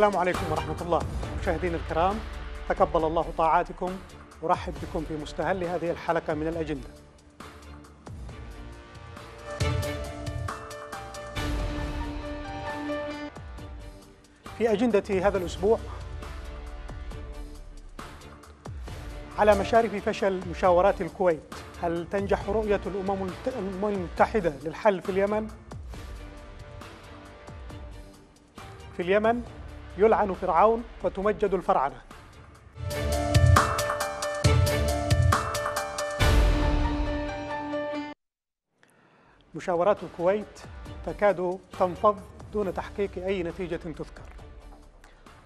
السلام عليكم ورحمة الله مشاهدينا الكرام تقبل الله طاعاتكم أرحب بكم في مستهل هذه الحلقة من الأجندة في أجندة هذا الأسبوع على مشارف فشل مشاورات الكويت هل تنجح رؤية الأمم المتحدة للحل في اليمن؟ في اليمن يلعن فرعون وتمجد الفرعنة مشاورات الكويت تكاد تنفض دون تحقيق أي نتيجة تذكر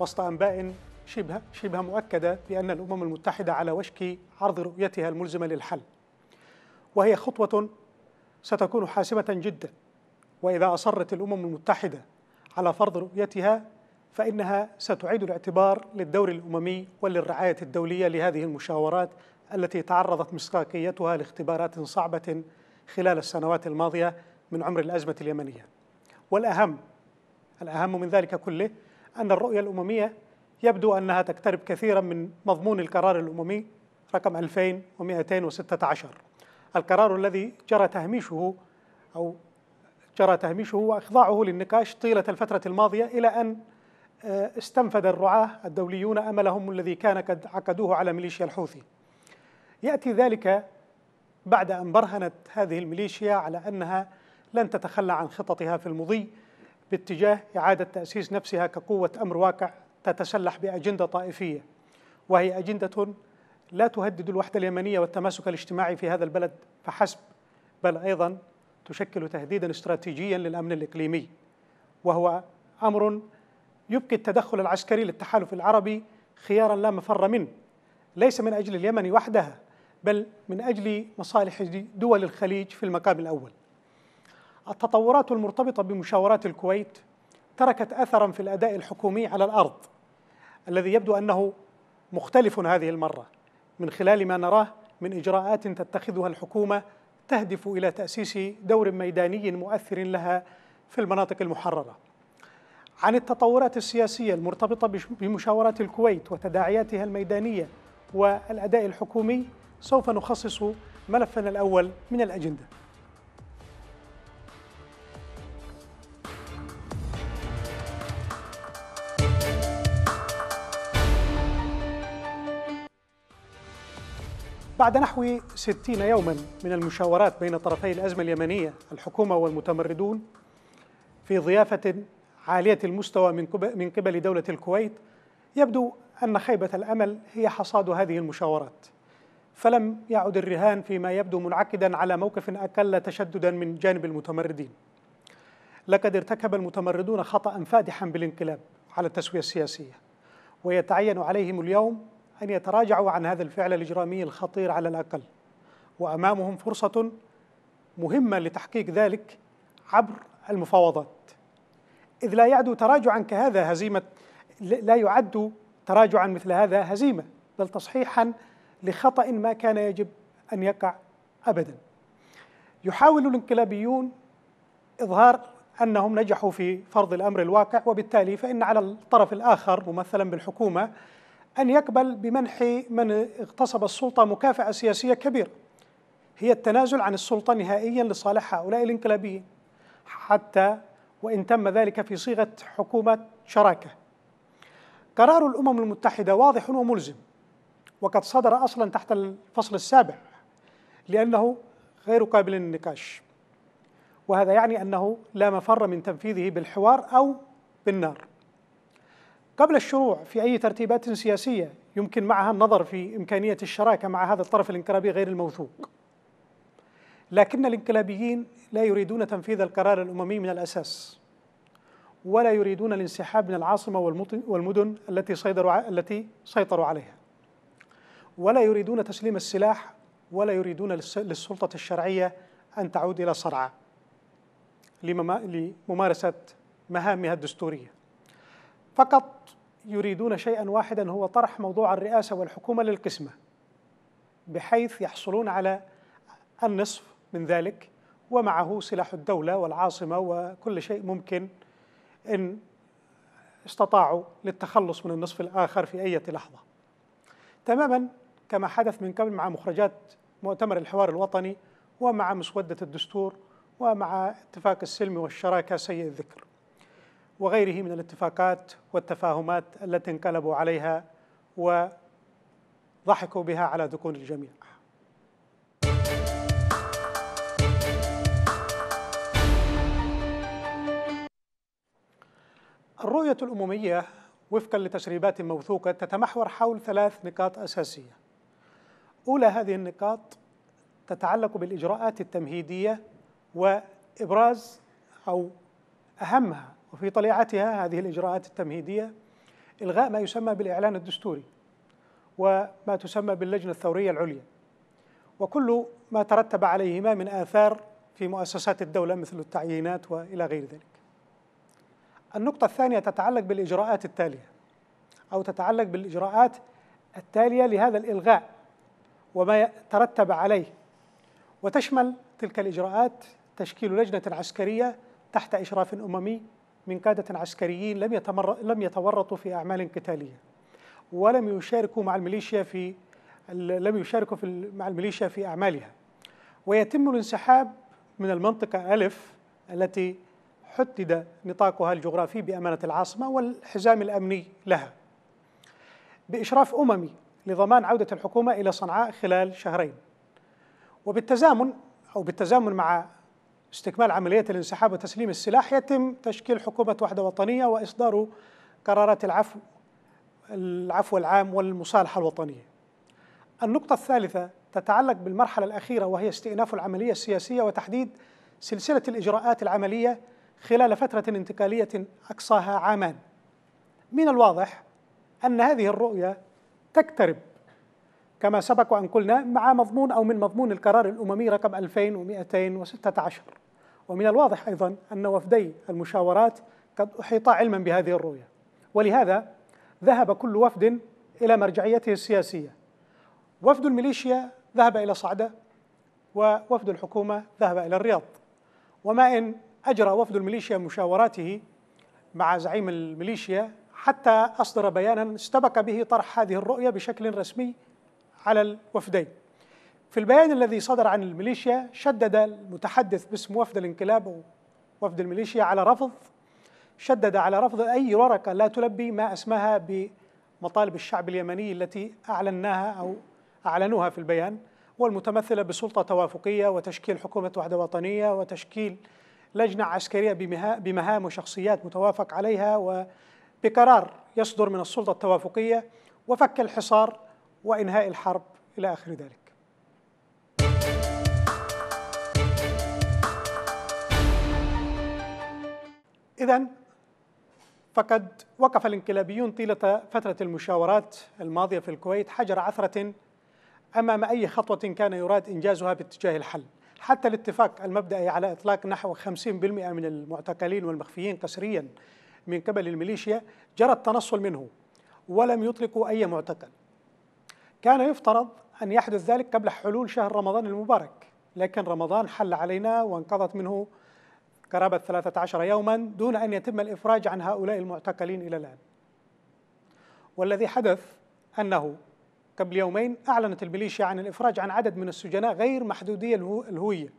وسط أنباء شبه, شبه مؤكدة بأن الأمم المتحدة على وشك عرض رؤيتها الملزمة للحل وهي خطوة ستكون حاسمة جدا وإذا أصرت الأمم المتحدة على فرض رؤيتها فإنها ستعيد الاعتبار للدور الأممي وللرعاية الدولية لهذه المشاورات التي تعرضت مصداقيتها لاختبارات صعبة خلال السنوات الماضية من عمر الأزمة اليمنية والأهم الأهم من ذلك كله أن الرؤية الأممية يبدو أنها تقترب كثيرا من مضمون القرار الأممي رقم 2216 القرار الذي جرى تهميشه أو جرى تهميشه وإخضاعه للنقاش طيلة الفترة الماضية إلى أن آه، استنفذ الرعاة الدوليون أملهم الذي كان قد عقدوه على ميليشيا الحوثي يأتي ذلك بعد أن برهنت هذه الميليشيا على أنها لن تتخلى عن خططها في المضي باتجاه إعادة تأسيس نفسها كقوة أمر واقع تتسلح بأجندة طائفية وهي أجندة لا تهدد الوحدة اليمنية والتماسك الاجتماعي في هذا البلد فحسب بل أيضا تشكل تهديدا استراتيجيا للأمن الإقليمي وهو أمر يبقي التدخل العسكري للتحالف العربي خيارا لا مفر منه ليس من أجل اليمن وحدها بل من أجل مصالح دول الخليج في المقام الأول التطورات المرتبطة بمشاورات الكويت تركت أثرا في الأداء الحكومي على الأرض الذي يبدو أنه مختلف هذه المرة من خلال ما نراه من إجراءات تتخذها الحكومة تهدف إلى تأسيس دور ميداني مؤثر لها في المناطق المحررة عن التطورات السياسية المرتبطة بمشاورات الكويت وتداعياتها الميدانية والأداء الحكومي سوف نخصص ملفنا الأول من الأجندة بعد نحو 60 يوما من المشاورات بين طرفي الأزمة اليمنية الحكومة والمتمردون في ضيافة عالية المستوى من قبل دولة الكويت يبدو أن خيبة الأمل هي حصاد هذه المشاورات فلم يعد الرهان فيما يبدو منعقدا على موقف أقل تشددا من جانب المتمردين لقد ارتكب المتمردون خطأ فادحا بالانقلاب على التسوية السياسية ويتعين عليهم اليوم أن يتراجعوا عن هذا الفعل الإجرامي الخطير على الأقل وأمامهم فرصة مهمة لتحقيق ذلك عبر المفاوضات إذ لا يعدو تراجعا كهذا هزيمة لا يعد تراجعا مثل هذا هزيمة بل تصحيحا لخطأ ما كان يجب أن يقع أبدا يحاول الانقلابيون إظهار أنهم نجحوا في فرض الأمر الواقع وبالتالي فإن على الطرف الآخر ممثلا بالحكومة أن يقبل بمنح من اغتصب السلطة مكافأة سياسية كبيرة هي التنازل عن السلطة نهائيا لصالح هؤلاء الانقلابيين حتى وإن تم ذلك في صيغة حكومة شراكة قرار الأمم المتحدة واضح وملزم وقد صدر أصلا تحت الفصل السابع لأنه غير قابل للنقاش وهذا يعني أنه لا مفر من تنفيذه بالحوار أو بالنار قبل الشروع في أي ترتيبات سياسية يمكن معها النظر في إمكانية الشراكة مع هذا الطرف الانقلابي غير الموثوق لكن الانقلابيين لا يريدون تنفيذ القرار الاممي من الاساس ولا يريدون الانسحاب من العاصمه والمدن التي سيطروا التي سيطروا عليها ولا يريدون تسليم السلاح ولا يريدون للسلطه الشرعيه ان تعود الى صرعى لممارسه مهامها الدستوريه فقط يريدون شيئا واحدا هو طرح موضوع الرئاسه والحكومه للقسمه بحيث يحصلون على النصف من ذلك ومعه سلاح الدولة والعاصمة وكل شيء ممكن إن استطاعوا للتخلص من النصف الآخر في أي لحظة تماما كما حدث من قبل مع مخرجات مؤتمر الحوار الوطني ومع مسودة الدستور ومع اتفاق السلم والشراكة سيء الذكر وغيره من الاتفاقات والتفاهمات التي انقلبوا عليها وضحكوا بها على ذكون الجميع الرؤية الأممية وفقا لتسريبات موثوقة تتمحور حول ثلاث نقاط أساسية. أولى هذه النقاط تتعلق بالإجراءات التمهيدية وإبراز أو أهمها وفي طليعتها هذه الإجراءات التمهيدية إلغاء ما يسمى بالإعلان الدستوري وما تسمى باللجنة الثورية العليا وكل ما ترتب عليهما من آثار في مؤسسات الدولة مثل التعيينات وإلى غير ذلك النقطة الثانية تتعلق بالإجراءات التالية أو تتعلق بالإجراءات التالية لهذا الإلغاء وما ترتب عليه وتشمل تلك الإجراءات تشكيل لجنة عسكرية تحت إشراف أممي من قادة عسكريين لم, يتمر... لم يتورطوا في أعمال قتالية ولم يشاركوا مع الميليشيا في لم يشاركوا في مع الميليشيا في أعمالها ويتم الانسحاب من المنطقة ألف التي حدد نطاقها الجغرافي بأمانة العاصمة والحزام الأمني لها بإشراف أممي لضمان عودة الحكومة إلى صنعاء خلال شهرين وبالتزامن أو بالتزامن مع استكمال عملية الانسحاب وتسليم السلاح يتم تشكيل حكومة وحدة وطنية وإصدار قرارات العفو العفو العام والمصالحة الوطنية النقطة الثالثة تتعلق بالمرحلة الأخيرة وهي استئناف العملية السياسية وتحديد سلسلة الإجراءات العملية خلال فترة انتقالية أقصاها عامان من الواضح أن هذه الرؤية تقترب كما سبق وأن قلنا مع مضمون أو من مضمون القرار الأممي رقم 2216 ومن الواضح أيضا أن وفدي المشاورات قد أحيطا علما بهذه الرؤية ولهذا ذهب كل وفد إلى مرجعيته السياسية وفد الميليشيا ذهب إلى صعدة ووفد الحكومة ذهب إلى الرياض وما إن أجرى وفد الميليشيا مشاوراته مع زعيم الميليشيا حتى أصدر بيانا استبق به طرح هذه الرؤية بشكل رسمي على الوفدين في البيان الذي صدر عن الميليشيا شدد المتحدث باسم وفد الانقلاب وفد الميليشيا على رفض شدد على رفض أي ورقة لا تلبي ما أسماها بمطالب الشعب اليمني التي أعلناها أو أعلنوها في البيان والمتمثلة بسلطة توافقية وتشكيل حكومة وحدة وطنية وتشكيل لجنة عسكرية بمهام وشخصيات متوافق عليها وبقرار يصدر من السلطة التوافقية وفك الحصار وإنهاء الحرب إلى آخر ذلك إذا فقد وقف الانقلابيون طيلة فترة المشاورات الماضية في الكويت حجر عثرة أمام أي خطوة كان يراد إنجازها باتجاه الحل حتى الاتفاق المبدئي على إطلاق نحو 50% من المعتقلين والمخفيين قسريا من قبل الميليشيا جرى التنصل منه ولم يطلقوا أي معتقل كان يفترض أن يحدث ذلك قبل حلول شهر رمضان المبارك لكن رمضان حل علينا وانقضت منه قرابة 13 يوما دون أن يتم الإفراج عن هؤلاء المعتقلين إلى الآن والذي حدث أنه قبل يومين أعلنت الميليشيا عن الإفراج عن عدد من السجناء غير محدودي الهوية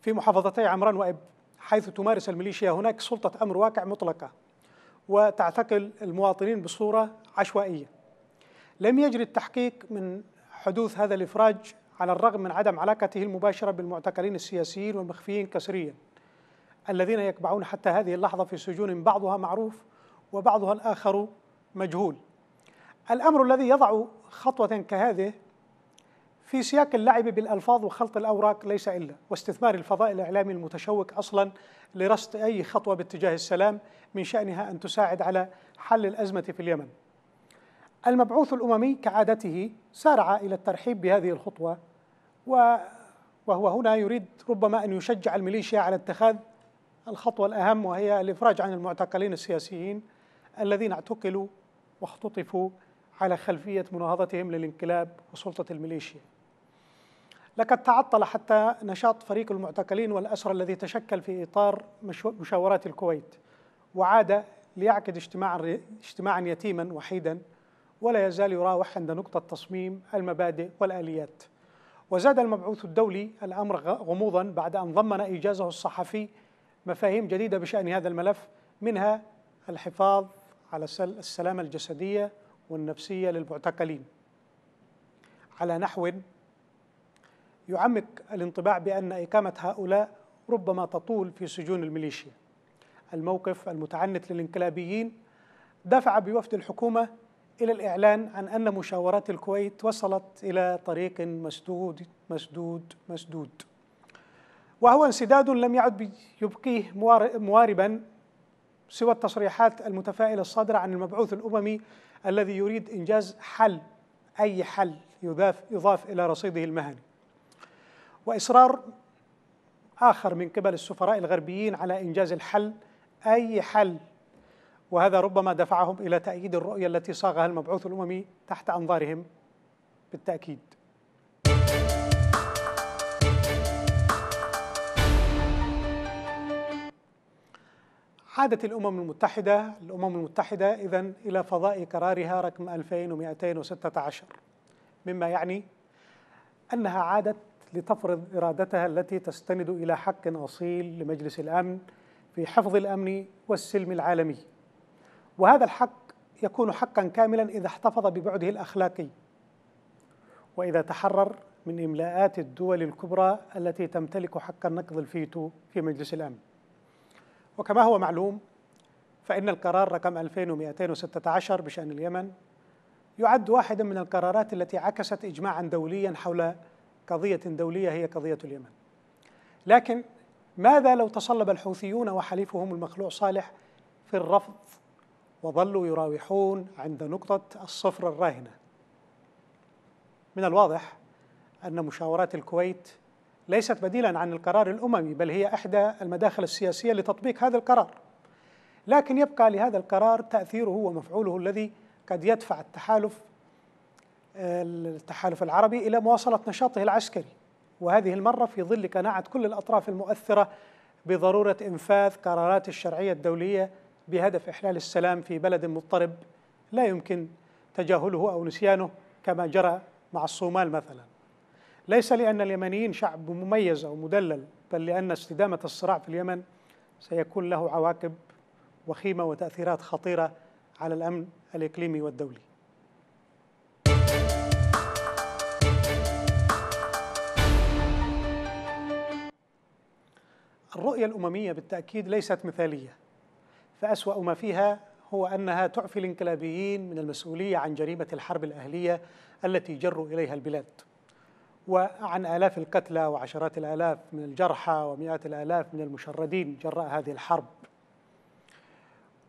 في محافظتي عمران وإب حيث تمارس الميليشيا هناك سلطة أمر واقع مطلقة وتعتقل المواطنين بصورة عشوائية لم يجري التحقيق من حدوث هذا الإفراج على الرغم من عدم علاقته المباشرة بالمعتقلين السياسيين والمخفيين كسريا الذين يقبعون حتى هذه اللحظة في سجون بعضها معروف وبعضها الآخر مجهول الأمر الذي يضع خطوة كهذه في سياق اللعب بالألفاظ وخلط الأوراق ليس إلا واستثمار الفضاء الإعلامي المتشوق أصلا لرصد أي خطوة باتجاه السلام من شأنها أن تساعد على حل الأزمة في اليمن المبعوث الأممي كعادته سارع إلى الترحيب بهذه الخطوة وهو هنا يريد ربما أن يشجع الميليشيا على اتخاذ الخطوة الأهم وهي الإفراج عن المعتقلين السياسيين الذين اعتقلوا واختطفوا على خلفية مناهضتهم للانقلاب وسلطة الميليشيا لقد تعطل حتى نشاط فريق المعتقلين والأسرى الذي تشكل في إطار مشاورات الكويت وعاد ليعقد اجتماعا اجتماعا يتيما وحيدا ولا يزال يراوح عند نقطة تصميم المبادئ والآليات وزاد المبعوث الدولي الأمر غموضا بعد أن ضمن إيجازه الصحفي مفاهيم جديدة بشأن هذا الملف منها الحفاظ على السلامة الجسدية والنفسية للمعتقلين على نحو يعمق الانطباع بأن إقامة هؤلاء ربما تطول في سجون الميليشيا الموقف المتعنت للانقلابيين دفع بوفد الحكومة إلى الإعلان عن أن مشاورات الكويت وصلت إلى طريق مسدود مسدود مسدود وهو انسداد لم يعد يبقيه مواربا سوى التصريحات المتفائلة الصادرة عن المبعوث الأممي الذي يريد إنجاز حل أي حل يضاف, يضاف إلى رصيده المهني وإصرار آخر من قبل السفراء الغربيين على إنجاز الحل أي حل وهذا ربما دفعهم إلى تأييد الرؤية التي صاغها المبعوث الأممي تحت أنظارهم بالتأكيد عادت الأمم المتحدة الأمم المتحدة إذا إلى فضاء قرارها رقم 2216 مما يعني أنها عادت لتفرض إرادتها التي تستند إلى حق أصيل لمجلس الأمن في حفظ الأمن والسلم العالمي وهذا الحق يكون حقا كاملا إذا احتفظ ببعده الأخلاقي وإذا تحرر من إملاءات الدول الكبرى التي تمتلك حق النقض الفيتو في مجلس الأمن وكما هو معلوم فإن القرار رقم 2216 بشأن اليمن يعد واحدا من القرارات التي عكست إجماعا دوليا حول قضية دولية هي قضية اليمن لكن ماذا لو تصلب الحوثيون وحليفهم المخلوع صالح في الرفض وظلوا يراوحون عند نقطة الصفر الراهنة من الواضح أن مشاورات الكويت ليست بديلا عن القرار الاممي بل هي احدى المداخل السياسيه لتطبيق هذا القرار. لكن يبقى لهذا القرار تاثيره ومفعوله الذي قد يدفع التحالف التحالف العربي الى مواصله نشاطه العسكري وهذه المره في ظل قناعه كل الاطراف المؤثره بضروره انفاذ قرارات الشرعيه الدوليه بهدف احلال السلام في بلد مضطرب لا يمكن تجاهله او نسيانه كما جرى مع الصومال مثلا ليس لأن اليمنيين شعب مميز أو مدلل بل لأن استدامة الصراع في اليمن سيكون له عواقب وخيمة وتأثيرات خطيرة على الأمن الإقليمي والدولي الرؤية الأممية بالتأكيد ليست مثالية فأسوأ ما فيها هو أنها تعفي الانقلابيين من المسؤولية عن جريمة الحرب الأهلية التي جروا إليها البلاد وعن آلاف القتلى وعشرات الآلاف من الجرحى ومئات الآلاف من المشردين جراء هذه الحرب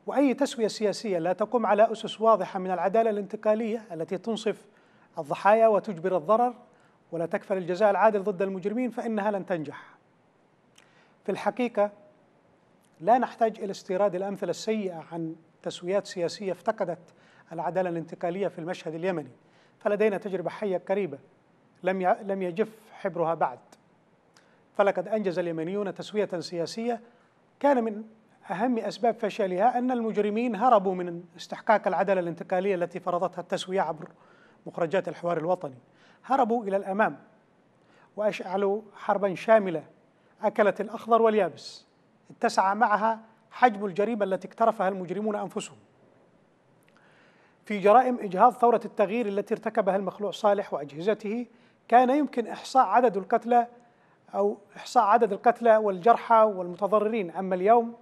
وأي تسوية سياسية لا تقوم على أسس واضحة من العدالة الانتقالية التي تنصف الضحايا وتجبر الضرر ولا تكفل الجزاء العادل ضد المجرمين فإنها لن تنجح في الحقيقة لا نحتاج إلى استيراد الأمثلة السيئة عن تسويات سياسية افتقدت العدالة الانتقالية في المشهد اليمني فلدينا تجربة حية قريبة لم لم يجف حبرها بعد فلقد أنجز اليمنيون تسوية سياسية كان من أهم أسباب فشلها أن المجرمين هربوا من استحقاق العدالة الانتقالية التي فرضتها التسوية عبر مخرجات الحوار الوطني هربوا إلى الأمام وأشعلوا حربا شاملة أكلت الأخضر واليابس اتسع معها حجم الجريمة التي اقترفها المجرمون أنفسهم في جرائم إجهاض ثورة التغيير التي ارتكبها المخلوع صالح وأجهزته كان يمكن إحصاء عدد القتلى أو إحصاء عدد القتلى والجرحى والمتضررين أما اليوم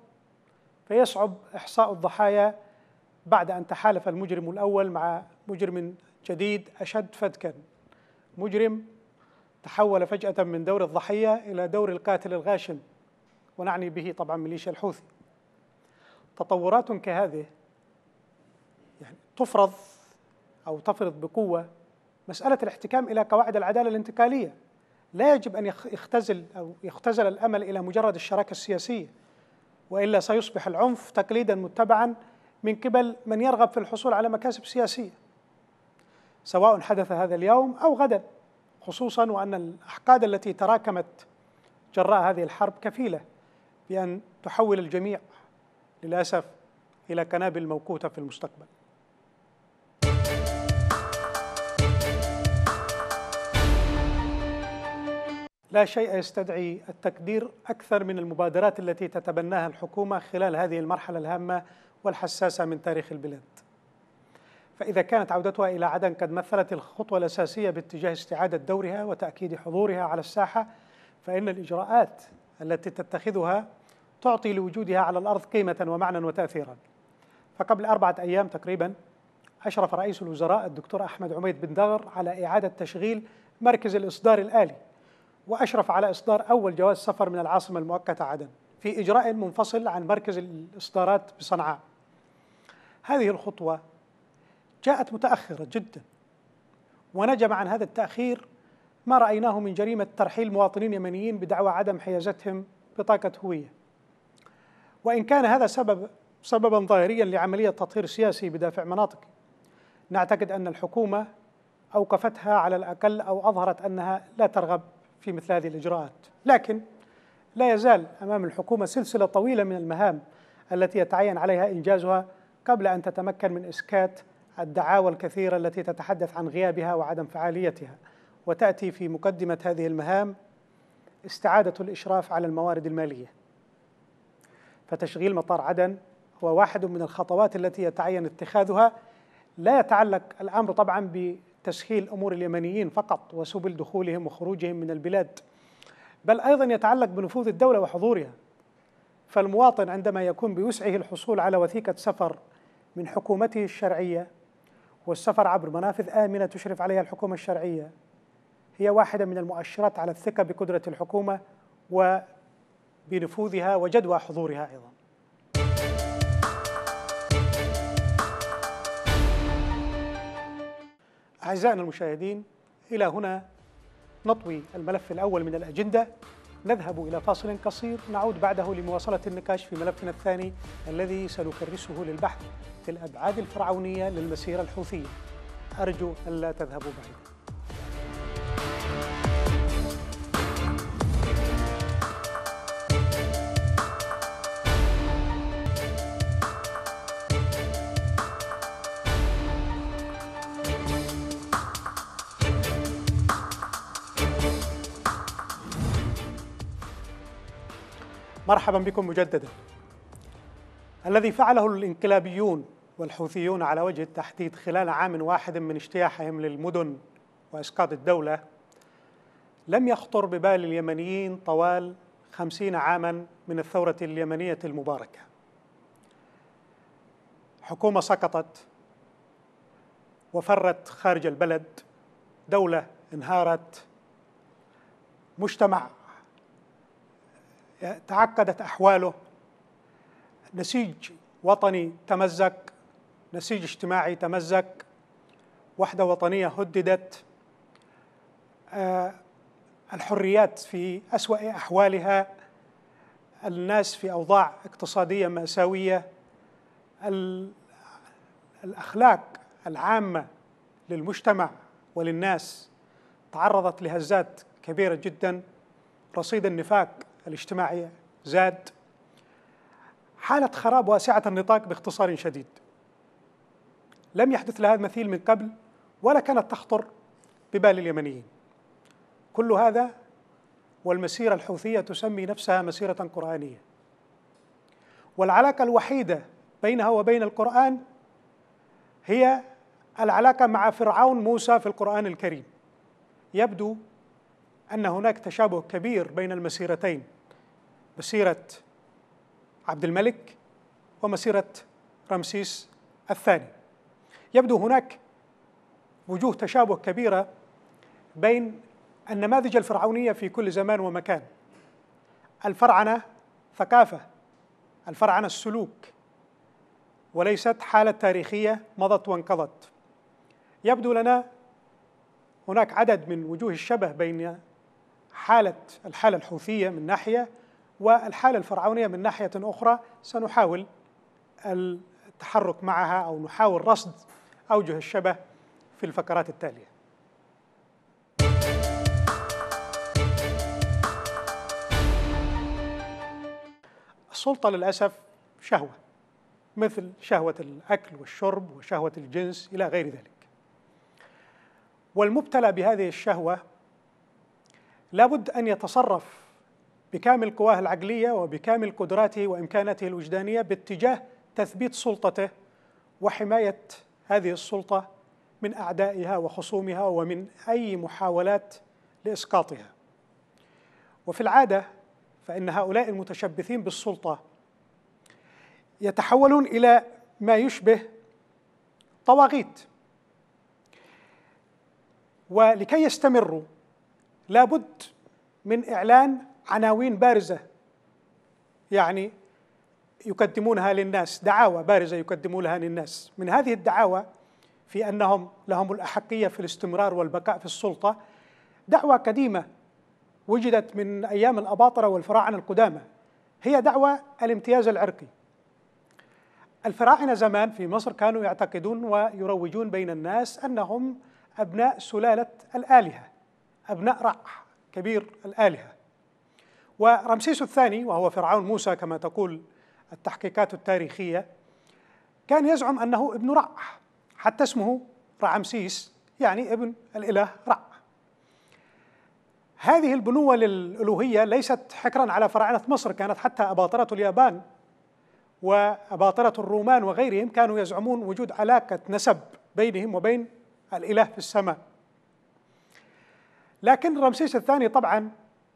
فيصعب إحصاء الضحايا بعد أن تحالف المجرم الأول مع مجرم جديد أشد فتكا مجرم تحول فجأة من دور الضحية إلى دور القاتل الغاشم ونعني به طبعا ميليشيا الحوثي تطورات كهذه يعني تفرض أو تفرض بقوة مسألة الاحتكام إلى قواعد العدالة الانتقالية لا يجب أن يختزل أو يختزل الأمل إلى مجرد الشراكة السياسية وإلا سيصبح العنف تقليدا متبعا من قبل من يرغب في الحصول على مكاسب سياسية سواء حدث هذا اليوم أو غدا خصوصا وأن الأحقاد التي تراكمت جراء هذه الحرب كفيلة بأن تحول الجميع للأسف إلى قنابل موقوتة في المستقبل لا شيء يستدعي التقدير أكثر من المبادرات التي تتبناها الحكومة خلال هذه المرحلة الهامة والحساسة من تاريخ البلاد فإذا كانت عودتها إلى عدن قد مثلت الخطوة الأساسية باتجاه استعادة دورها وتأكيد حضورها على الساحة فإن الإجراءات التي تتخذها تعطي لوجودها على الأرض قيمة ومعنى وتأثيرا فقبل أربعة أيام تقريبا أشرف رئيس الوزراء الدكتور أحمد عميد بن دغر على إعادة تشغيل مركز الإصدار الآلي وأشرف على إصدار أول جواز سفر من العاصمة المؤقتة عدن في إجراء منفصل عن مركز الإصدارات بصنعاء هذه الخطوة جاءت متأخرة جدا ونجم عن هذا التأخير ما رأيناه من جريمة ترحيل مواطنين يمنيين بدعوى عدم حيازتهم بطاقة هوية وإن كان هذا سبب سببا ظاهريا لعملية تطهير سياسي بدافع مناطقي نعتقد أن الحكومة أوقفتها على الأقل أو أظهرت أنها لا ترغب في مثل هذه الإجراءات لكن لا يزال أمام الحكومة سلسلة طويلة من المهام التي يتعين عليها إنجازها قبل أن تتمكن من إسكات الدعاوى الكثيرة التي تتحدث عن غيابها وعدم فعاليتها وتأتي في مقدمة هذه المهام استعادة الإشراف على الموارد المالية فتشغيل مطار عدن هو واحد من الخطوات التي يتعين اتخاذها لا يتعلق الأمر طبعا ب تسهيل أمور اليمنيين فقط وسبل دخولهم وخروجهم من البلاد بل أيضا يتعلق بنفوذ الدولة وحضورها فالمواطن عندما يكون بوسعه الحصول على وثيقة سفر من حكومته الشرعية والسفر عبر منافذ آمنة تشرف عليها الحكومة الشرعية هي واحدة من المؤشرات على الثقة بقدرة الحكومة وبنفوذها وجدوى حضورها أيضا أعزائنا المشاهدين إلى هنا نطوي الملف الأول من الأجندة نذهب إلى فاصل قصير نعود بعده لمواصلة النقاش في ملفنا الثاني الذي سنكرسه للبحث في الأبعاد الفرعونية للمسيرة الحوثية أرجو ألا تذهبوا بعيدا مرحبا بكم مجددا. الذي فعله الانقلابيون والحوثيون على وجه التحديد خلال عام واحد من اجتياحهم للمدن واسقاط الدوله لم يخطر ببال اليمنيين طوال خمسين عاما من الثوره اليمنيه المباركه. حكومه سقطت وفرت خارج البلد دوله انهارت مجتمع تعقدت أحواله نسيج وطني تمزق نسيج اجتماعي تمزق وحدة وطنية هددت آه، الحريات في أسوأ أحوالها الناس في أوضاع اقتصادية مأساوية الأخلاق العامة للمجتمع وللناس تعرضت لهزات كبيرة جدا رصيد النفاق الاجتماعية زاد حالة خراب واسعة النطاق باختصار شديد لم يحدث لها مثيل من قبل ولا كانت تخطر ببال اليمنيين كل هذا والمسيرة الحوثية تسمي نفسها مسيرة قرآنية والعلاقة الوحيدة بينها وبين القرآن هي العلاقة مع فرعون موسى في القرآن الكريم يبدو أن هناك تشابه كبير بين المسيرتين مسيرة عبد الملك ومسيرة رمسيس الثاني يبدو هناك وجوه تشابه كبيرة بين النماذج الفرعونية في كل زمان ومكان الفرعنة ثقافة الفرعنة السلوك وليست حالة تاريخية مضت وانقضت يبدو لنا هناك عدد من وجوه الشبه بين حالة الحالة الحوثية من ناحية والحالة الفرعونية من ناحية أخرى سنحاول التحرك معها أو نحاول رصد أوجه الشبه في الفقرات التالية السلطة للأسف شهوة مثل شهوة الأكل والشرب وشهوة الجنس إلى غير ذلك والمبتلى بهذه الشهوة لابد أن يتصرف بكامل قواه العقلية وبكامل قدراته وإمكاناته الوجدانية باتجاه تثبيت سلطته وحماية هذه السلطة من أعدائها وخصومها ومن أي محاولات لإسقاطها وفي العادة فإن هؤلاء المتشبثين بالسلطة يتحولون إلى ما يشبه طواغيت ولكي يستمروا لابد من إعلان عناوين بارزه يعني يقدمونها للناس دعاوى بارزه يقدمونها للناس من هذه الدعاوى في انهم لهم الاحقيه في الاستمرار والبقاء في السلطه دعوة قديمه وجدت من ايام الاباطره والفراعنه القدامى هي دعوة الامتياز العرقي الفراعنه زمان في مصر كانوا يعتقدون ويروجون بين الناس انهم ابناء سلاله الالهه ابناء رع كبير الالهه ورمسيس الثاني وهو فرعون موسى كما تقول التحقيقات التاريخية كان يزعم أنه ابن رع حتى اسمه رعمسيس يعني ابن الإله رع هذه البنوة للألوهية ليست حكرا على فراعنة مصر كانت حتى أباطرة اليابان وأباطرة الرومان وغيرهم كانوا يزعمون وجود علاقة نسب بينهم وبين الإله في السماء لكن رمسيس الثاني طبعا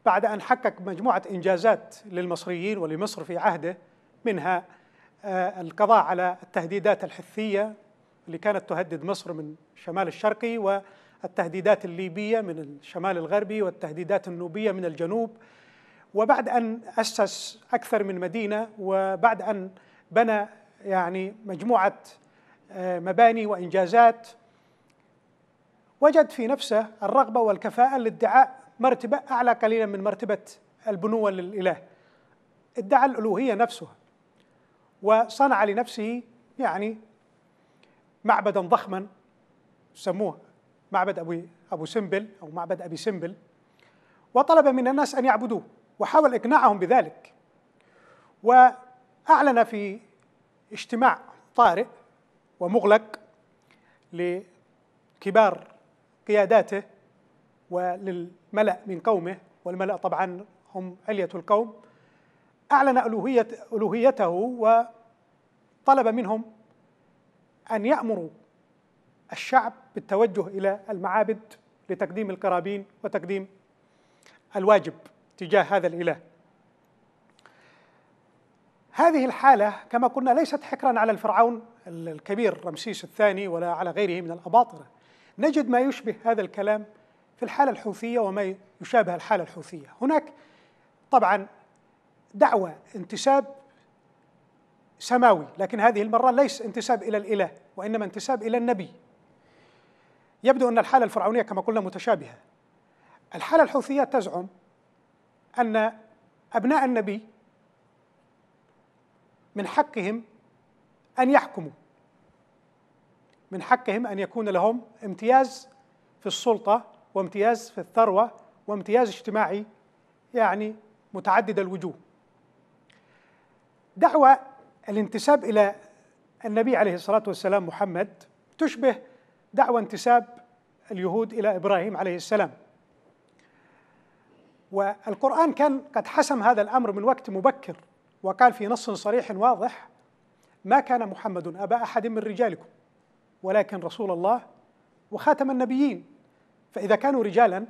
بعد أن حقق مجموعة إنجازات للمصريين ولمصر في عهده منها آه، القضاء على التهديدات الحثية اللي كانت تهدد مصر من الشمال الشرقي والتهديدات الليبية من الشمال الغربي والتهديدات النوبية من الجنوب وبعد أن أسس أكثر من مدينة وبعد أن بنى يعني مجموعة آه، مباني وإنجازات وجد في نفسه الرغبة والكفاءة لادعاء مرتبة أعلى قليلا من مرتبة البنوة للإله ادعى الألوهية نفسها وصنع لنفسه يعني معبدا ضخما سموه معبد أبو أبو سمبل أو معبد أبي سمبل وطلب من الناس أن يعبدوه وحاول إقناعهم بذلك وأعلن في اجتماع طارئ ومغلق لكبار قياداته وللملأ من قومه والملأ طبعا هم علية القوم أعلن ألوهية ألوهيته وطلب منهم أن يأمروا الشعب بالتوجه إلى المعابد لتقديم القرابين وتقديم الواجب تجاه هذا الإله هذه الحالة كما قلنا ليست حكرا على الفرعون الكبير رمسيس الثاني ولا على غيره من الأباطرة نجد ما يشبه هذا الكلام في الحالة الحوثية وما يشابه الحالة الحوثية هناك طبعا دعوة انتساب سماوي لكن هذه المرة ليس انتساب إلى الإله وإنما انتساب إلى النبي يبدو أن الحالة الفرعونية كما قلنا متشابهة الحالة الحوثية تزعم أن أبناء النبي من حقهم أن يحكموا من حقهم أن يكون لهم امتياز في السلطة وامتياز في الثروة وامتياز اجتماعي يعني متعدد الوجوه دعوى الانتساب إلى النبي عليه الصلاة والسلام محمد تشبه دعوى انتساب اليهود إلى إبراهيم عليه السلام والقرآن كان قد حسم هذا الأمر من وقت مبكر وقال في نص صريح واضح ما كان محمد أبا أحد من رجالكم ولكن رسول الله وخاتم النبيين فإذا كانوا رجالا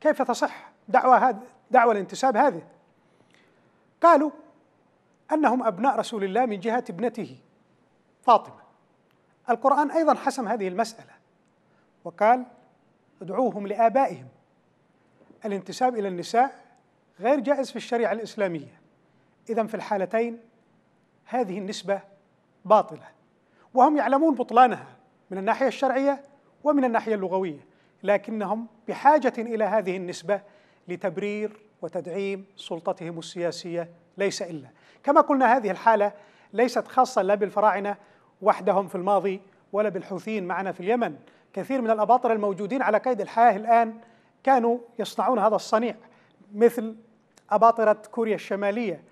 كيف تصح دعوى هذا دعوى الانتساب هذه؟ قالوا أنهم أبناء رسول الله من جهة ابنته فاطمة القرآن أيضا حسم هذه المسألة وقال ادعوهم لآبائهم الانتساب إلى النساء غير جائز في الشريعة الإسلامية إذا في الحالتين هذه النسبة باطلة وهم يعلمون بطلانها من الناحية الشرعية ومن الناحية اللغوية لكنهم بحاجه الى هذه النسبه لتبرير وتدعيم سلطتهم السياسيه ليس الا كما قلنا هذه الحاله ليست خاصه لا بالفراعنه وحدهم في الماضي ولا بالحوثيين معنا في اليمن كثير من الاباطره الموجودين على قيد الحياه الان كانوا يصنعون هذا الصنيع مثل اباطره كوريا الشماليه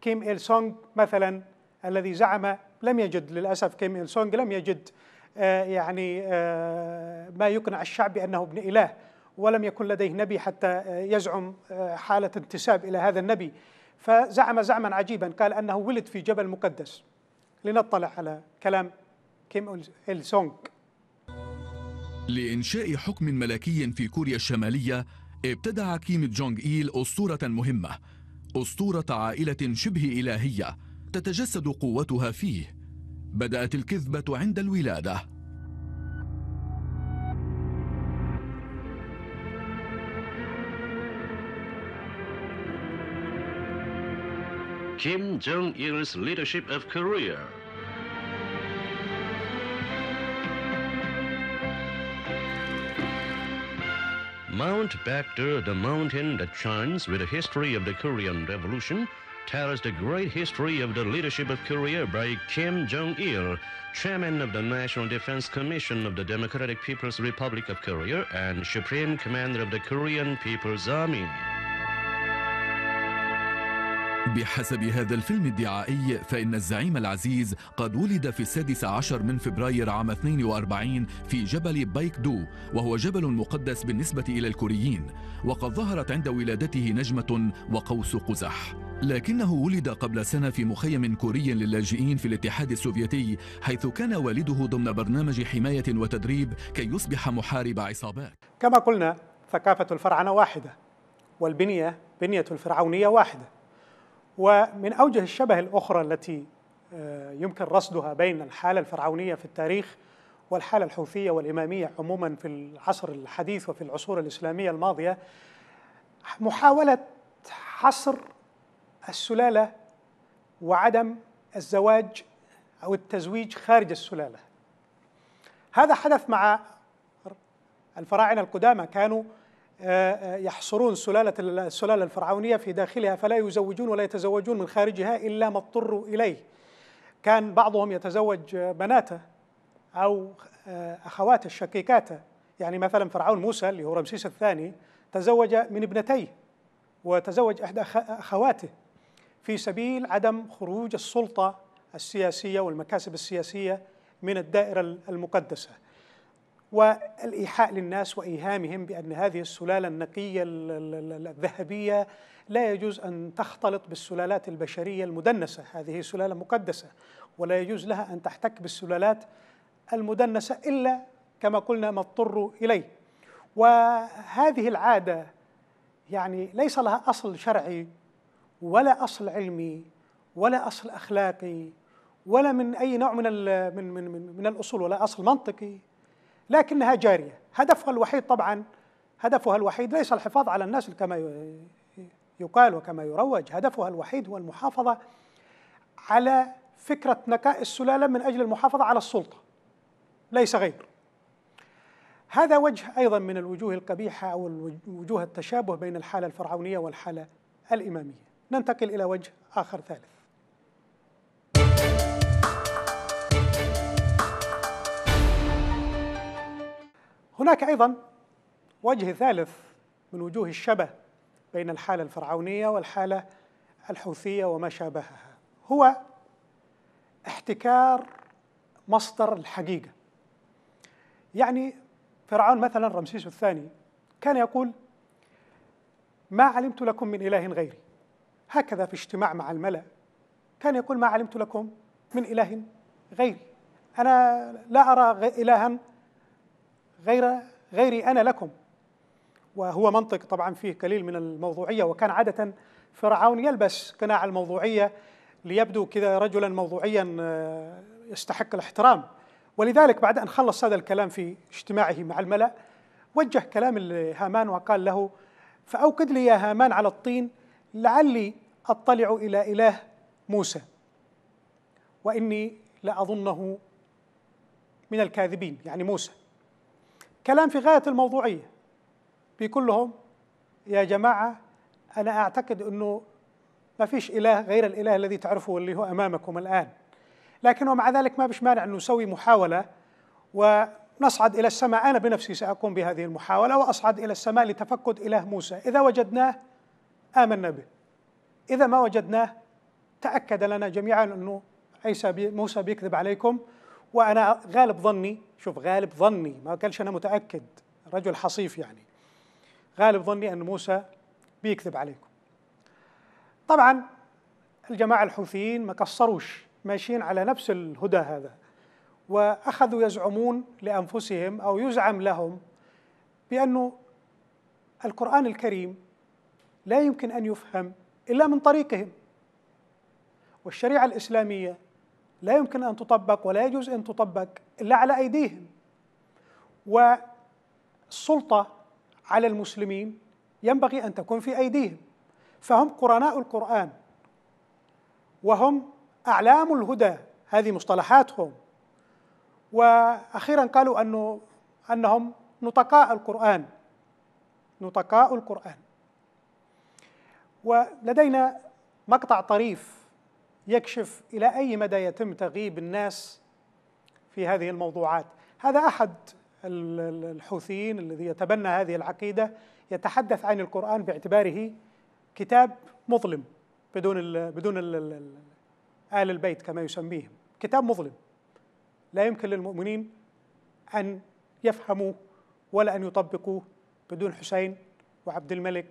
كيم إيل سونغ مثلا الذي زعم لم يجد للاسف كيم إيل سونغ لم يجد آه، يعني آه، ما يقنع الشعب بأنه ابن إله ولم يكن لديه نبي حتى آه، يزعم حالة انتساب إلى هذا النبي فزعم زعما عجيبا قال أنه ولد في جبل مقدس لنطلع على كلام كيم إل سونغ لإنشاء حكم ملكي في كوريا الشمالية ابتدع كيم جونغ إيل أسطورة مهمة أسطورة عائلة شبه إلهية تتجسد قوتها فيه بدأت الكذبة عند الولادة Kim Jong-il's leadership of Korea Mount Baekdu, the mountain that shines with the history of the Korean Revolution, tells the great history of the leadership of Korea by Kim Jong il, chairman of the National Defense Commission of the Democratic People's Republic of Korea and supreme commander of the Korean People's Army. بحسب هذا الفيلم الدعائي فإن الزعيم العزيز قد ولد في السادس عشر من فبراير عام 42 في جبل بايك دو وهو جبل مقدس بالنسبة إلى الكوريين وقد ظهرت عند ولادته نجمة وقوس قزح لكنه ولد قبل سنة في مخيم كوري للاجئين في الاتحاد السوفيتي حيث كان والده ضمن برنامج حماية وتدريب كي يصبح محارب عصابات كما قلنا ثقافة الفرعنة واحدة والبنية بنية الفرعونية واحدة ومن أوجه الشبه الأخرى التي آه، يمكن رصدها بين الحالة الفرعونية في التاريخ والحالة الحوثية والإمامية عموما في العصر الحديث وفي العصور الإسلامية الماضية محاولة حصر السلالة وعدم الزواج أو التزويج خارج السلالة هذا حدث مع الفراعنة القدامى كانوا آه، آه، يحصرون سلالة السلالة الفرعونية في داخلها فلا يزوجون ولا يتزوجون من خارجها إلا ما اضطروا إليه كان بعضهم يتزوج بناته أو آه، أخواته الشقيقات يعني مثلا فرعون موسى اللي هو رمسيس الثاني تزوج من ابنتيه وتزوج إحدى أخواته في سبيل عدم خروج السلطة السياسية والمكاسب السياسية من الدائرة المقدسة والإيحاء للناس وإيهامهم بأن هذه السلالة النقية الذهبية لا يجوز أن تختلط بالسلالات البشرية المدنسة هذه سلالة مقدسة ولا يجوز لها أن تحتك بالسلالات المدنسة إلا كما قلنا ما اضطروا إليه وهذه العادة يعني ليس لها أصل شرعي ولا أصل علمي ولا أصل أخلاقي ولا من أي نوع من من من من الأصول ولا أصل منطقي لكنها جاريه هدفها الوحيد طبعا هدفها الوحيد ليس الحفاظ على النسل كما يقال وكما يروج هدفها الوحيد هو المحافظه على فكره نكاء السلاله من اجل المحافظه على السلطه ليس غير هذا وجه ايضا من الوجوه القبيحه او وجوه التشابه بين الحاله الفرعونيه والحاله الاماميه ننتقل الى وجه اخر ثالث هناك ايضا وجه ثالث من وجوه الشبه بين الحاله الفرعونيه والحاله الحوثيه وما شابهها هو احتكار مصدر الحقيقه يعني فرعون مثلا رمسيس الثاني كان يقول ما علمت لكم من اله غيري هكذا في اجتماع مع الملا كان يقول ما علمت لكم من اله غيري انا لا ارى الها غير غيري أنا لكم وهو منطق طبعا فيه قليل من الموضوعية وكان عادة فرعون يلبس قناع الموضوعية ليبدو كذا رجلا موضوعيا آه، يستحق الاحترام ولذلك بعد أن خلص هذا الكلام في اجتماعه مع الملأ وجه كلام لهامان وقال له فأوقد لي يا هامان على الطين لعلي أطلع إلى إله موسى وإني لأظنه من الكاذبين يعني موسى كلام في غايه الموضوعيه بيقول لهم يا جماعه انا اعتقد انه ما فيش اله غير الاله الذي تعرفه اللي هو امامكم الان لكن ومع ذلك ما بش مانع ان نسوي محاوله ونصعد الى السماء انا بنفسي ساقوم بهذه المحاوله واصعد الى السماء لتفقد اله موسى اذا وجدناه امنا به اذا ما وجدناه تاكد لنا جميعا انه عيسى بي موسى بيكذب عليكم وانا غالب ظني شوف غالب ظني ما قالش أنا متأكد رجل حصيف يعني غالب ظني أن موسى بيكذب عليكم طبعا الجماعة الحوثيين ما قصروش ماشيين على نفس الهدى هذا وأخذوا يزعمون لأنفسهم أو يزعم لهم بأنه القرآن الكريم لا يمكن أن يفهم إلا من طريقهم والشريعة الإسلامية لا يمكن أن تطبق ولا يجوز أن تطبق إلا على أيديهم والسلطة على المسلمين ينبغي أن تكون في أيديهم فهم قرناء القرآن وهم أعلام الهدى هذه مصطلحاتهم وأخيرا قالوا أنه أنهم نطقاء القرآن نطقاء القرآن ولدينا مقطع طريف يكشف الى اي مدى يتم تغييب الناس في هذه الموضوعات هذا احد الحوثيين الذي يتبنى هذه العقيده يتحدث عن القران باعتباره كتاب مظلم بدون الـ بدون الـ ال ال البيت كما يسميهم كتاب مظلم لا يمكن للمؤمنين ان يفهموا ولا ان يطبقوه بدون حسين وعبد الملك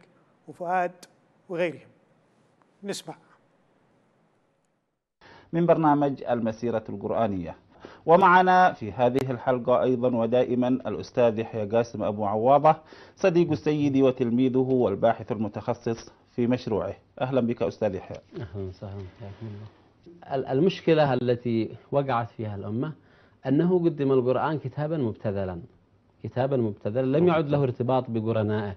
وفؤاد وغيرهم نسمع من برنامج المسيرة القرآنية ومعنا في هذه الحلقة أيضا ودائما الأستاذ يحيى قاسم أبو عواضة صديق السيد وتلميذه والباحث المتخصص في مشروعه أهلا بك أستاذ يحيى أهلا وسهلا المشكلة التي وقعت فيها الأمة أنه قدم القرآن كتابا مبتذلا كتابا مبتذلا لم يعد له ارتباط بقرنائه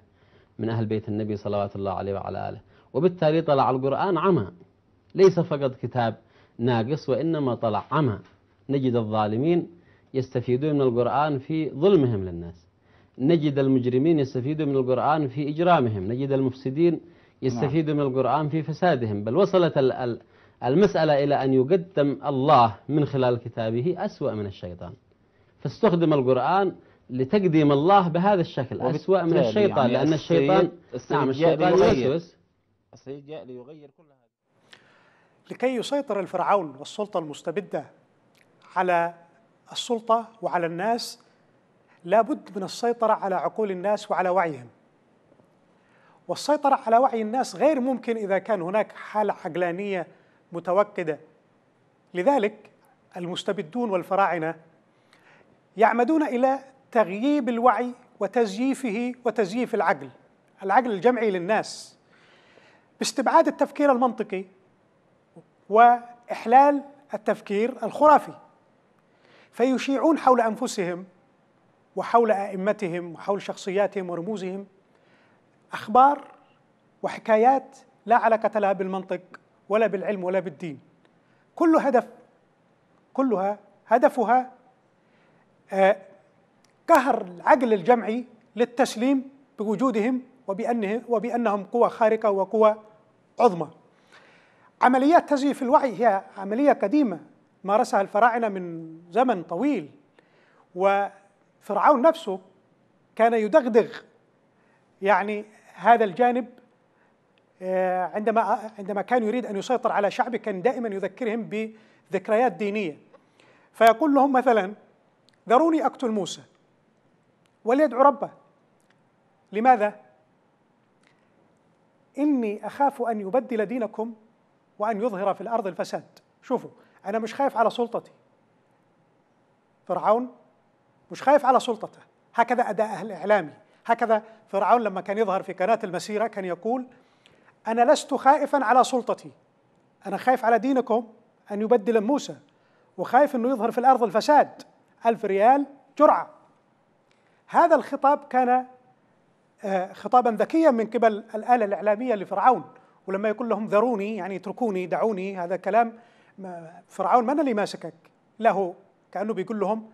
من أهل بيت النبي صلوات الله عليه وعلى آله وبالتالي طلع القرآن عمى ليس فقط كتاب ناقص وإنما طلع عمى نجد الظالمين يستفيدون من القرآن في ظلمهم للناس نجد المجرمين يستفيدون من القرآن في إجرامهم نجد المفسدين يستفيدون من القرآن في فسادهم بل وصلت المسألة إلى أن يقدم الله من خلال كتابه أسوأ من الشيطان فاستخدم القرآن لتقديم الله بهذا الشكل أسوأ من الشيطان يعني لأن الشيطان نعم الشيطان يوسوس السيد جاء ليغير كل لكي يسيطر الفرعون والسلطة المستبدة على السلطة وعلى الناس لابد من السيطرة على عقول الناس وعلى وعيهم والسيطرة على وعي الناس غير ممكن إذا كان هناك حالة عقلانية متوكدة لذلك المستبدون والفراعنة يعمدون إلى تغييب الوعي وتزييفه وتزييف العقل العقل الجمعي للناس باستبعاد التفكير المنطقي واحلال التفكير الخرافي فيشيعون حول انفسهم وحول ائمتهم وحول شخصياتهم ورموزهم اخبار وحكايات لا علاقه لها بالمنطق ولا بالعلم ولا بالدين كل هدف كلها هدفها آه، قهر العقل الجمعي للتسليم بوجودهم وبأنهم, وبأنهم قوى خارقة وقوى عظمى عمليات تزييف الوعي هي عملية قديمة مارسها الفراعنة من زمن طويل وفرعون نفسه كان يدغدغ يعني هذا الجانب آه، عندما عندما كان يريد ان يسيطر على شعبه كان دائما يذكرهم بذكريات دينيه فيقول لهم مثلا ذروني اقتل موسى وليدعو ربه لماذا؟ اني اخاف ان يبدل دينكم وأن يظهر في الأرض الفساد شوفوا أنا مش خايف على سلطتي فرعون مش خايف على سلطته هكذا أهل الإعلامي هكذا فرعون لما كان يظهر في قناة المسيرة كان يقول أنا لست خائفا على سلطتي أنا خايف على دينكم أن يبدل موسى وخايف أنه يظهر في الأرض الفساد ألف ريال جرعة هذا الخطاب كان آه، خطابا ذكيا من قبل الآلة الإعلامية لفرعون ولما يقول لهم ذروني يعني اتركوني دعوني هذا كلام فرعون من اللي ماسكك له كأنه بيقول لهم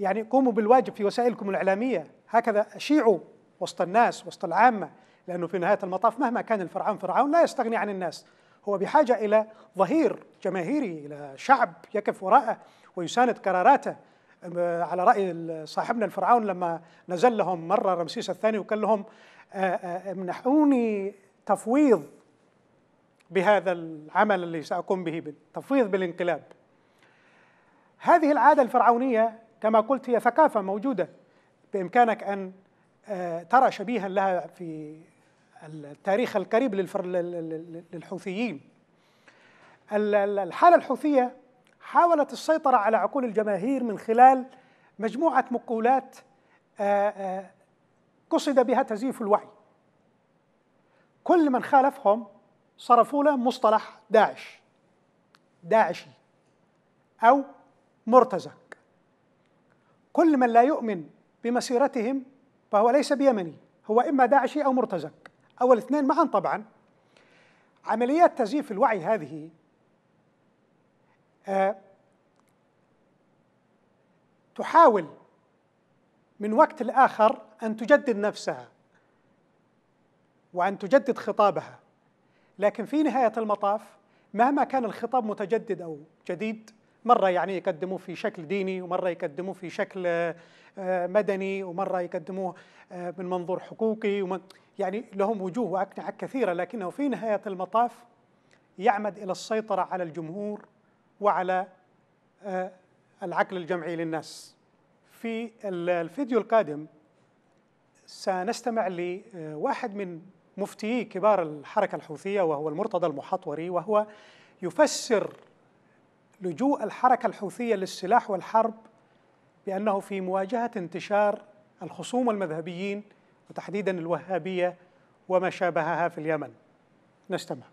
يعني قوموا بالواجب في وسائلكم الإعلامية هكذا أشيعوا وسط الناس وسط العامة لأنه في نهاية المطاف مهما كان الفرعون فرعون لا يستغني عن الناس هو بحاجة إلى ظهير جماهيري إلى شعب يقف وراءه ويساند قراراته على رأي صاحبنا الفرعون لما نزل لهم مرة رمسيس الثاني وقال لهم امنحوني تفويض بهذا العمل اللي ساقوم به بالتفويض بالانقلاب هذه العاده الفرعونيه كما قلت هي ثقافه موجوده بامكانك ان آه، ترى شبيها لها في التاريخ القريب للحوثيين الحاله الحوثيه حاولت السيطره على عقول الجماهير من خلال مجموعه مقولات آه، آه، قصد بها تزييف الوعي كل من خالفهم صرفوا له مصطلح داعش داعشي أو مرتزق كل من لا يؤمن بمسيرتهم فهو ليس بيمني هو إما داعشي أو مرتزق أو الاثنين معا طبعا عمليات تزييف الوعي هذه آه، تحاول من وقت لآخر أن تجدد نفسها وأن تجدد خطابها لكن في نهاية المطاف مهما كان الخطاب متجدد أو جديد مرة يعني يقدموه في شكل ديني ومرة يقدموه في شكل آه، مدني ومرة يقدموه آه، من منظور حقوقي ومن يعني لهم وجوه وأقنعة كثيرة لكنه في نهاية المطاف يعمد إلى السيطرة على الجمهور وعلى آه، العقل الجمعي للناس في الفيديو القادم سنستمع لواحد من مفتيي كبار الحركة الحوثية وهو المرتضى المحطوري وهو يفسر لجوء الحركة الحوثية للسلاح والحرب بأنه في مواجهة انتشار الخصوم المذهبيين وتحديدا الوهابية وما شابهها في اليمن نستمع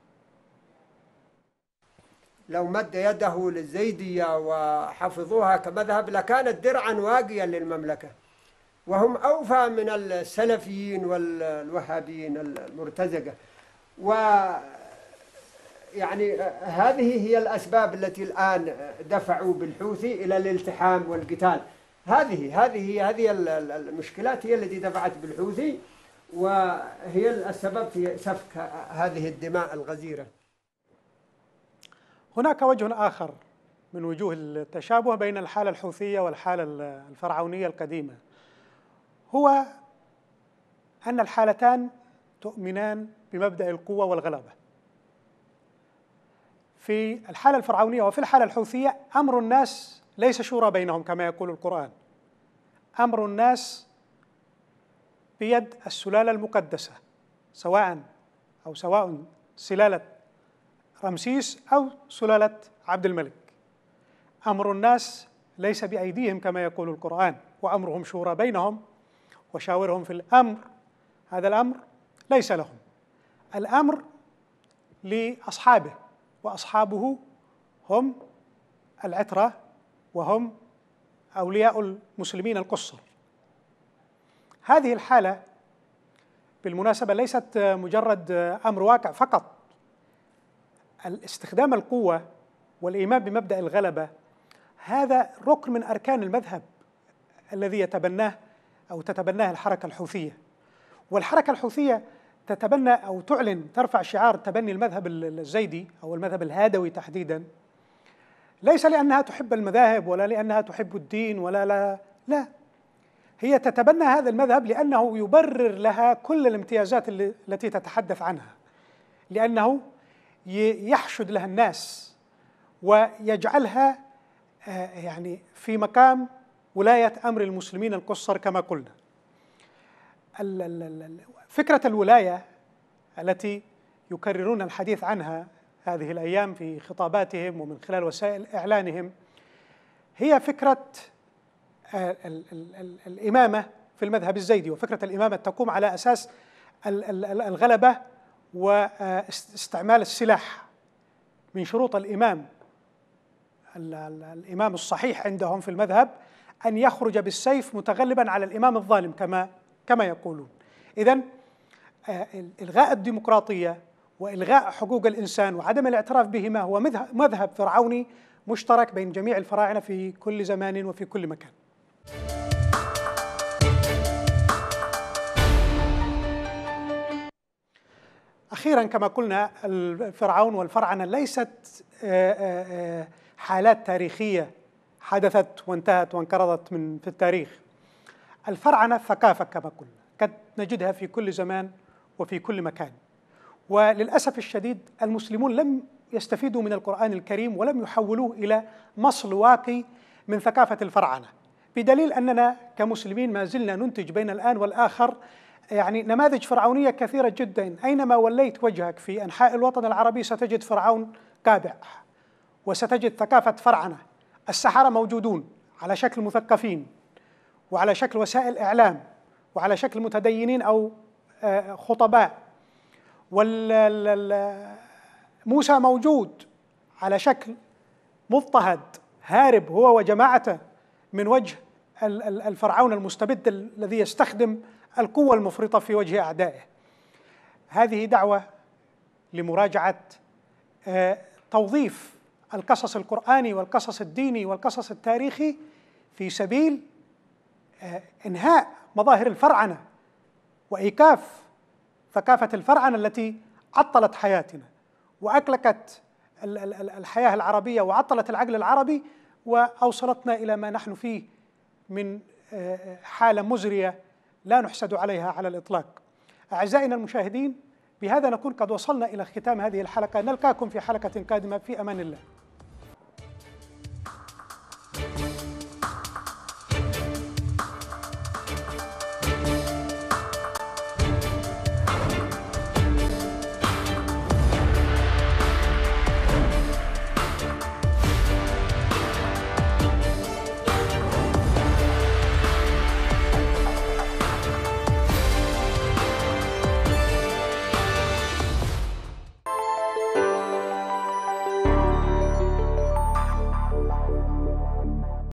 لو مد يده للزيدية وحفظوها كمذهب لكانت درعا واقيا للمملكة وهم أوفى من السلفيين والوهابيين المرتزقة و يعني هذه هي الأسباب التي الآن دفعوا بالحوثي إلى الالتحام والقتال هذه هذه هذه المشكلات هي التي دفعت بالحوثي وهي السبب في سفك هذه الدماء الغزيرة هناك وجه آخر من وجوه التشابه بين الحالة الحوثية والحالة الفرعونية القديمة هو أن الحالتان تؤمنان بمبدأ القوة والغلبة في الحالة الفرعونية وفي الحالة الحوثية أمر الناس ليس شورى بينهم كما يقول القرآن أمر الناس بيد السلالة المقدسة سواء أو سواء سلالة رمسيس أو سلالة عبد الملك أمر الناس ليس بأيديهم كما يقول القرآن وأمرهم شورى بينهم وشاورهم في الامر هذا الامر ليس لهم الامر لاصحابه واصحابه هم العتره وهم اولياء المسلمين القصر هذه الحاله بالمناسبه ليست مجرد امر واقع فقط استخدام القوه والايمان بمبدا الغلبه هذا ركن من اركان المذهب الذي يتبناه أو تتبناها الحركة الحوثية والحركة الحوثية تتبنى أو تعلن ترفع شعار تبني المذهب الزيدي أو المذهب الهادوي تحديدا ليس لأنها تحب المذاهب ولا لأنها تحب الدين ولا لا لا هي تتبنى هذا المذهب لأنه يبرر لها كل الامتيازات التي تتحدث عنها لأنه يحشد لها الناس ويجعلها آه، يعني في مقام ولاية أمر المسلمين القصر كما قلنا فكرة الولاية التي يكررون الحديث عنها هذه الأيام في خطاباتهم ومن خلال وسائل إعلانهم هي فكرة الإمامة في المذهب الزيدي وفكرة الإمامة تقوم على أساس الغلبة واستعمال السلاح من شروط الإمام الإمام الصحيح عندهم في المذهب أن يخرج بالسيف متغلبا على الإمام الظالم كما كما يقولون إذا آه، إلغاء الديمقراطية وإلغاء حقوق الإنسان وعدم الاعتراف بهما هو مذهب فرعوني مشترك بين جميع الفراعنة في كل زمان وفي كل مكان أخيرا كما قلنا الفرعون والفرعنة ليست آه، آه، حالات تاريخية حدثت وانتهت وانقرضت من في التاريخ الفرعنة ثقافة كما قلنا قد نجدها في كل زمان وفي كل مكان وللأسف الشديد المسلمون لم يستفيدوا من القرآن الكريم ولم يحولوه إلى مصل واقي من ثقافة الفرعنة بدليل أننا كمسلمين ما زلنا ننتج بين الآن والآخر يعني نماذج فرعونية كثيرة جدا أينما وليت وجهك في أنحاء الوطن العربي ستجد فرعون قابع وستجد ثقافة فرعنة السحرة موجودون على شكل مثقفين وعلى شكل وسائل إعلام وعلى شكل متدينين أو آه، خطباء موسى موجود على شكل مضطهد هارب هو وجماعته من وجه الفرعون المستبد الذي يستخدم القوة المفرطة في وجه أعدائه هذه دعوة لمراجعة آه، توظيف القصص القرآني والقصص الديني والقصص التاريخي في سبيل آه، إنهاء مظاهر الفرعنة وإيقاف ثقافة الفرعنة التي عطلت حياتنا وأكلكت الحياة العربية وعطلت العقل العربي وأوصلتنا إلى ما نحن فيه من آه، حالة مزرية لا نحسد عليها على الإطلاق أعزائنا المشاهدين بهذا نكون قد وصلنا إلى ختام هذه الحلقة نلقاكم في حلقة قادمة في أمان الله